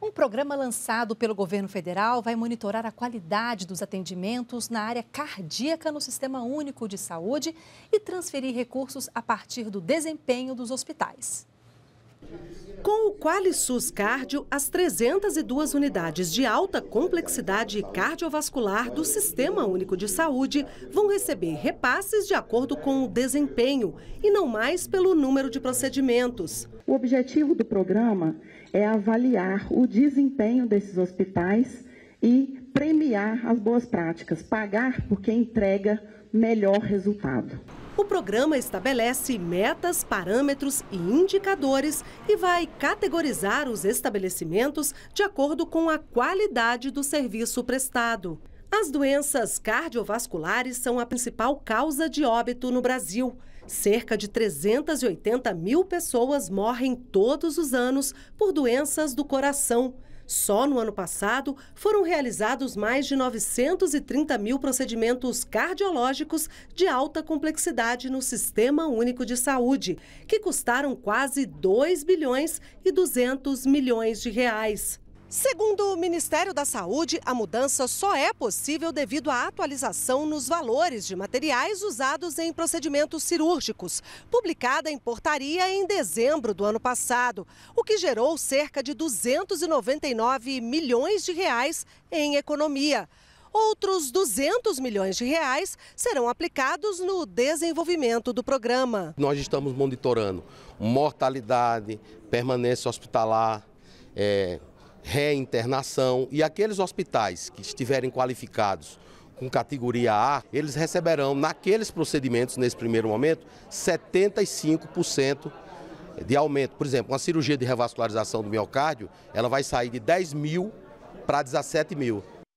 Um programa lançado pelo governo federal vai monitorar a qualidade dos atendimentos na área cardíaca no Sistema Único de Saúde e transferir recursos a partir do desempenho dos hospitais. Com o QualiSUS Cardio, as 302 unidades de alta complexidade cardiovascular do Sistema Único de Saúde vão receber repasses de acordo com o desempenho e não mais pelo número de procedimentos. O objetivo do programa é avaliar o desempenho desses hospitais e premiar as boas práticas, pagar por quem entrega melhor resultado. O programa estabelece metas, parâmetros e indicadores e vai categorizar os estabelecimentos de acordo com a qualidade do serviço prestado. As doenças cardiovasculares são a principal causa de óbito no Brasil. Cerca de 380 mil pessoas morrem todos os anos por doenças do coração. Só no ano passado foram realizados mais de 930 mil procedimentos cardiológicos de alta complexidade no Sistema Único de Saúde, que custaram quase 2 bilhões e 200 milhões de reais. Segundo o Ministério da Saúde, a mudança só é possível devido à atualização nos valores de materiais usados em procedimentos cirúrgicos, publicada em portaria em dezembro do ano passado, o que gerou cerca de 299 milhões de reais em economia. Outros 200 milhões de reais serão aplicados no desenvolvimento do programa. Nós estamos monitorando mortalidade, permanência hospitalar, é reinternação e aqueles hospitais que estiverem qualificados com categoria A, eles receberão naqueles procedimentos, nesse primeiro momento, 75% de aumento. Por exemplo, uma cirurgia de revascularização do miocárdio, ela vai sair de 10 mil para 17 mil.